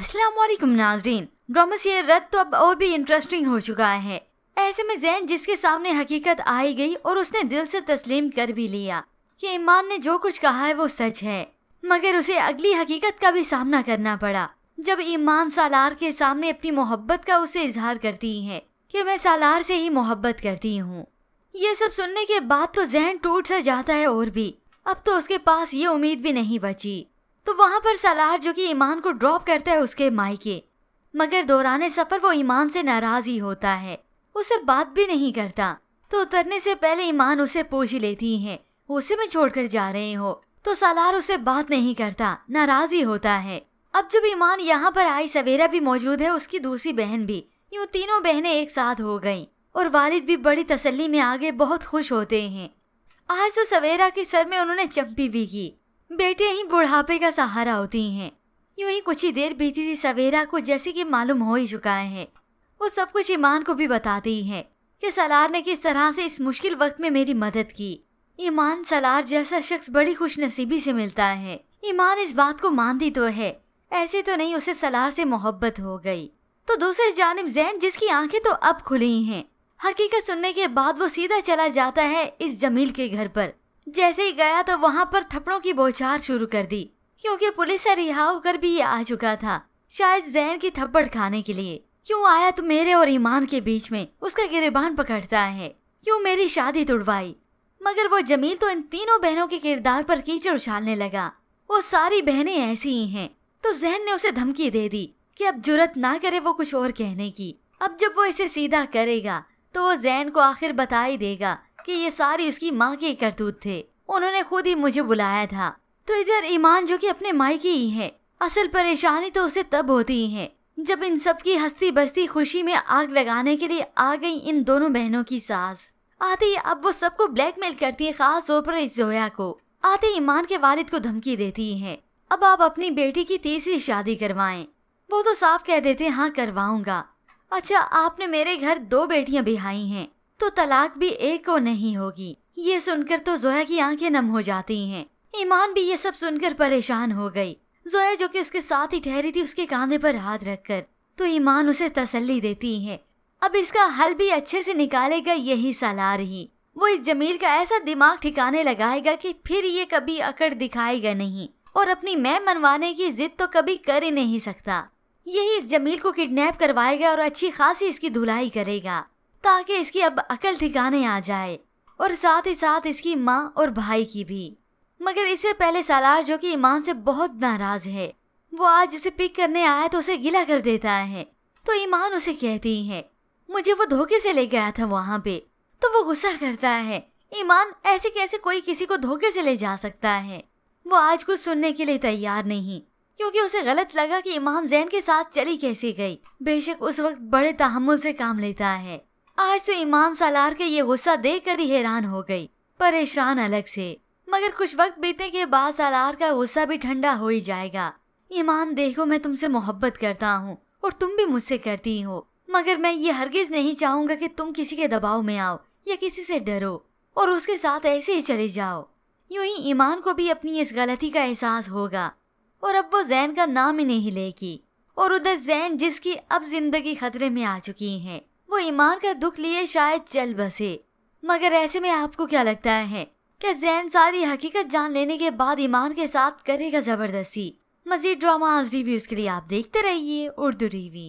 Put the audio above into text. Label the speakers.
Speaker 1: असलम नाजरीन डोमसियर रद्द तो अब और भी इंटरेस्टिंग हो चुका है ऐसे में जैन जिसके सामने हकीकत आई गई और उसने दिल से तस्लीम कर भी लिया कि ईमान ने जो कुछ कहा है वो सच है मगर उसे अगली हकीकत का भी सामना करना पड़ा जब ईमान सालार के सामने अपनी मोहब्बत का उसे इजहार करती है कि मैं सालार से ही मोहब्बत करती हूँ ये सब सुनने के बाद तो जहन टूट सा जाता है और भी अब तो उसके पास ये उम्मीद भी नहीं बची तो वहाँ पर सलार जो कि ईमान को ड्रॉप करता है उसके मायके मगर दौरान सफ़र वो ईमान से नाराज ही होता है उसे बात भी नहीं करता तो उतरने से पहले ईमान उसे पूछ लेती है उसे में छोड़कर जा रहे हो तो सलार उसे बात नहीं करता नाराज ही होता है अब जब ईमान यहाँ पर आई सवेरा भी मौजूद है उसकी दूसरी बहन भी यूँ तीनों बहनें एक साथ हो गईं और वालिद भी बड़ी तसल्ली में आगे बहुत खुश होते हैं आज तो सवेरा के सर में उन्होंने चंपी भी की बेटे ही बुढ़ापे का सहारा होती हैं यूं ही कुछ ही देर बीती थी सवेरा को जैसे कि मालूम हो ही चुका है वो सब कुछ ईमान को भी बताती है कि सलार ने किस तरह से इस मुश्किल वक्त में मेरी मदद की ईमान सलार जैसा शख्स बड़ी खुश नसीबी से मिलता है ईमान इस बात को मानती तो है ऐसे तो नहीं उसे सलार से मोहब्बत हो गई तो दूसरी जानब जैन जिसकी आंखें तो अब खुली हैं हकीकत सुनने के बाद वो सीधा चला जाता है इस जमील के घर पर जैसे ही गया तो वहाँ पर थप्पड़ों की बौछार शुरू कर दी क्योंकि पुलिस से रिहा होकर भी ये आ चुका था शायद जैन की थप्पड़ खाने के लिए क्यों आया तो मेरे और ईमान के बीच में उसका गिरबान पकड़ता है क्यों मेरी शादी तुड़वाई मगर वो जमील तो इन तीनों बहनों के किरदार पर कीचड़ उछालने लगा वो सारी बहनें ऐसी ही हैं तो जहन ने उसे धमकी दे दी कि अब जुरत ना करे वो कुछ और कहने की अब जब वो इसे सीधा करेगा तो वो जैन को आखिर बता ही देगा कि ये सारी उसकी माँ के करतूत थे उन्होंने खुद ही मुझे बुलाया था तो इधर ईमान जो कि अपने मायके ही है असल परेशानी तो उसे तब होती ही है जब इन सब की हस्ती बस्ती खुशी में आग लगाने के लिए आ गई इन दोनों बहनों की सास आते अब वो सबको ब्लैकमेल करती है खास तौर पर इस जोया को आते ईमान के वालिद को धमकी देती है अब आप अपनी बेटी की तीसरी शादी करवाएं वो तो साफ कह देते हाँ करवाऊंगा अच्छा आपने मेरे घर दो बेटियां बिहाई हैं तो तलाक भी एक को नहीं होगी ये सुनकर तो जोया की आंखें नम हो जाती हैं। ईमान भी ये सब सुनकर परेशान हो गई जोया जो कि उसके साथ ही ठहरी थी उसके कांधे पर हाथ रखकर तो ईमान उसे तसल्ली देती है अब इसका हल भी अच्छे से निकालेगा यही सलाह रही वो इस जमीर का ऐसा दिमाग ठिकाने लगाएगा कि फिर ये कभी अकड़ दिखाएगा नहीं और अपनी मैं मनवाने की जिद तो कभी कर ही नहीं सकता यही इस जमील को किडनैप करवाएगा और अच्छी खासी इसकी धुलाई करेगा ताकि इसकी अब अकल ठिकाने आ जाए और साथ ही साथ इसकी माँ और भाई की भी मगर इससे पहले सालार जो कि ईमान से बहुत नाराज है वो आज उसे पिक करने आया तो उसे गिला कर देता है तो ईमान उसे कहती है मुझे वो धोखे से ले गया था वहाँ पे तो वो गुस्सा करता है ईमान ऐसे कैसे कोई किसी को धोखे से ले जा सकता है वो आज कुछ सुनने के लिए तैयार नहीं क्योंकि उसे गलत लगा कि ईमान जैन के साथ चली कैसे गई बेशक उस वक्त बड़े तहमुल से काम लेता है आज तो इमाम सालार के ये गुस्सा देख कर ही हैरान हो गई परेशान अलग से मगर कुछ वक्त बीतने के बाद सालार का गुस्सा भी ठंडा हो ही जाएगा ईमान देखो मैं तुमसे मोहब्बत करता हूँ और तुम भी मुझसे करती हो मगर मैं ये हरगिज नहीं चाहूंगा कि तुम किसी के दबाव में आओ या किसी से डरो और उसके साथ ऐसे ही चले जाओ यूं ही ईमान को भी अपनी इस गलती का एहसास होगा और अब वो जैन का नाम ही नहीं लेगी और उधर जैन जिसकी अब जिंदगी खतरे में आ चुकी है वो ईमान का दुख लिए शायद चल बसे मगर ऐसे में आपको क्या लगता है कि जैन सारी हकीकत जान लेने के बाद ईमान के साथ करेगा जबरदस्ती मजीद ड्रामा रिव्यूज के लिए आप देखते रहिए उर्दू रिव्यू